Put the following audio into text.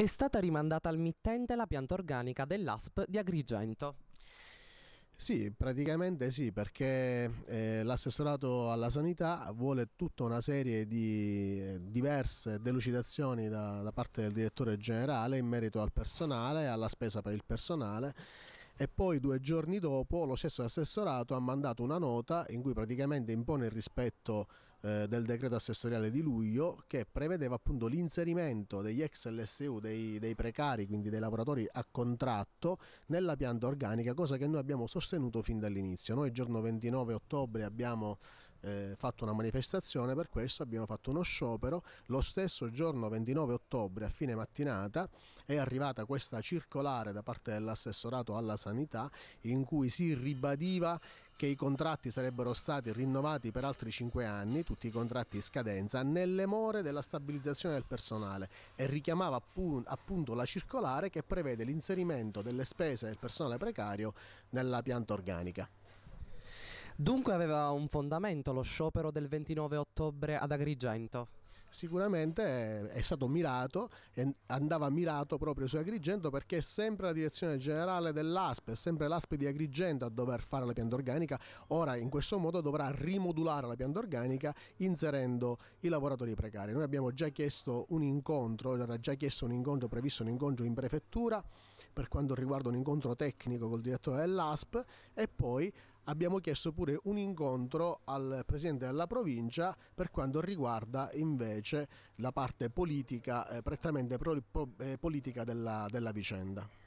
È stata rimandata al mittente la pianta organica dell'ASP di Agrigento. Sì, praticamente sì, perché eh, l'assessorato alla sanità vuole tutta una serie di eh, diverse delucidazioni da, da, parte del direttore generale in merito al personale, alla spesa per il personale e poi due giorni dopo lo stesso assessorato ha mandato una nota in cui praticamente impone il rispetto eh, del decreto assessoriale di luglio che prevedeva appunto l'inserimento degli ex LSU, dei, dei precari, quindi dei lavoratori a contratto nella pianta organica, cosa che noi abbiamo sostenuto fin dall'inizio. Noi il giorno 29 ottobre abbiamo eh, fatto una manifestazione, per questo abbiamo fatto uno sciopero. Lo stesso giorno 29 ottobre a fine mattinata è arrivata questa circolare da parte dell'assessorato alla sanità in cui si ribadiva che i contratti sarebbero stati rinnovati per altri 5 anni, tutti i contratti in scadenza, nelle more della stabilizzazione del personale e richiamava appunto la circolare che prevede l'inserimento delle spese del personale precario nella pianta organica. Dunque aveva un fondamento lo sciopero del 29 ottobre ad Agrigento? sicuramente è, stato mirato e andava mirato proprio su Agrigento perché è sempre la direzione generale dell'ASP, è sempre l'ASP di Agrigento a dover fare la pianta organica, ora in questo modo dovrà rimodulare la pianta organica inserendo i lavoratori precari. Noi abbiamo già chiesto un incontro, era già chiesto un incontro, previsto un incontro in prefettura per quanto riguarda un incontro tecnico col direttore dell'ASP e poi abbiamo chiesto pure un incontro al Presidente della Provincia per quanto riguarda invece la parte politica, eh, prettamente pro, po, eh, politica della, della vicenda.